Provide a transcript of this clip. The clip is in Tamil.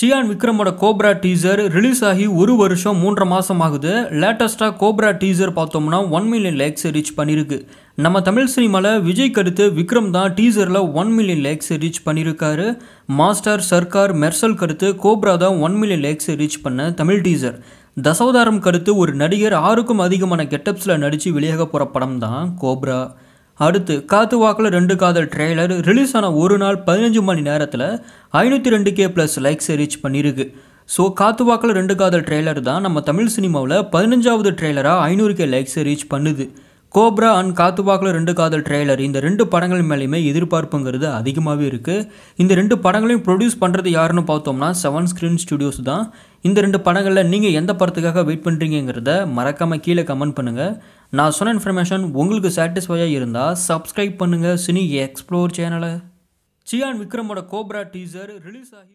சியான் விக்ரமோட கோப்ரா டீசர் ரிலீஸ் ஆகி ஒரு வருஷம் மூன்றரை மாதம் ஆகுது லேட்டஸ்ட்டாக கோப்ரா டீசர் பார்த்தோம்னா ஒன் மில்லியன் லேக்ஸ் ரீச் பண்ணியிருக்கு நம்ம தமிழ் சினிமாவில் விஜய் கடுத்து விக்ரம் தான் டீசரில் ஒன் மில்லியன் லேக்ஸ் ரீச் பண்ணியிருக்காரு மாஸ்டர் சர்க்கார் மெர்சல் கடுத்து கோப்ரா தான் ஒன் மில்லியன் லேக்ஸ் ரீச் பண்ண தமிழ் டீசர் தசவதாரம் கருத்து ஒரு நடிகர் ஆறுக்கும் அதிகமான கெட்டப்ஸில் நடித்து வெளியாக போகிற படம் தான் கோப்ரா அடுத்து காத்து வாக்கில் ரெண்டு காதல் ட்ரெய்லர் ரிலீஸ் ஆன ஒரு நாள் பதினஞ்சு மணி நேரத்தில் ஐநூற்றி ரெண்டு கே ப்ளஸ் லைக்ஸை ரீச் பண்ணியிருக்கு ஸோ காத்து வாக்கில் ரெண்டு காதல் ட்ரெய்லர் தான் நம்ம தமிழ் சினிமாவில் பதினஞ்சாவது ட்ரெய்லராக ஐநூறு கே லைக்ஸை ரீச் பண்ணுது Cobra and Kaathuvaakula Rendu Kaadhal trailer இந்த ரெண்டு படங்கள் மேலேயுமே எதிர்பார்ப்புங்கிறது அதிகமாகவே இருக்குது இந்த ரெண்டு படங்களையும் ப்ரொடியூஸ் பண்ணுறது யாருன்னு பார்த்தோம்னா செவன் ஸ்க்ரீன் ஸ்டுடியோஸ் தான் இந்த ரெண்டு படங்களில் நீங்கள் எந்த படத்துக்காக வெயிட் பண்ணுறீங்கிறத மறக்காமல் கீழே கமெண்ட் பண்ணுங்கள் நான் சொன்ன இன்ஃபர்மேஷன் உங்களுக்கு சாட்டிஸ்ஃபையாக இருந்தால் சப்ஸ்கிரைப் பண்ணுங்கள் சினி எக்ஸ்ப்ளோர் சேனலை சியான் விக்ரமோட கோப்ரா டீசர் ரிலீஸ் ஆகி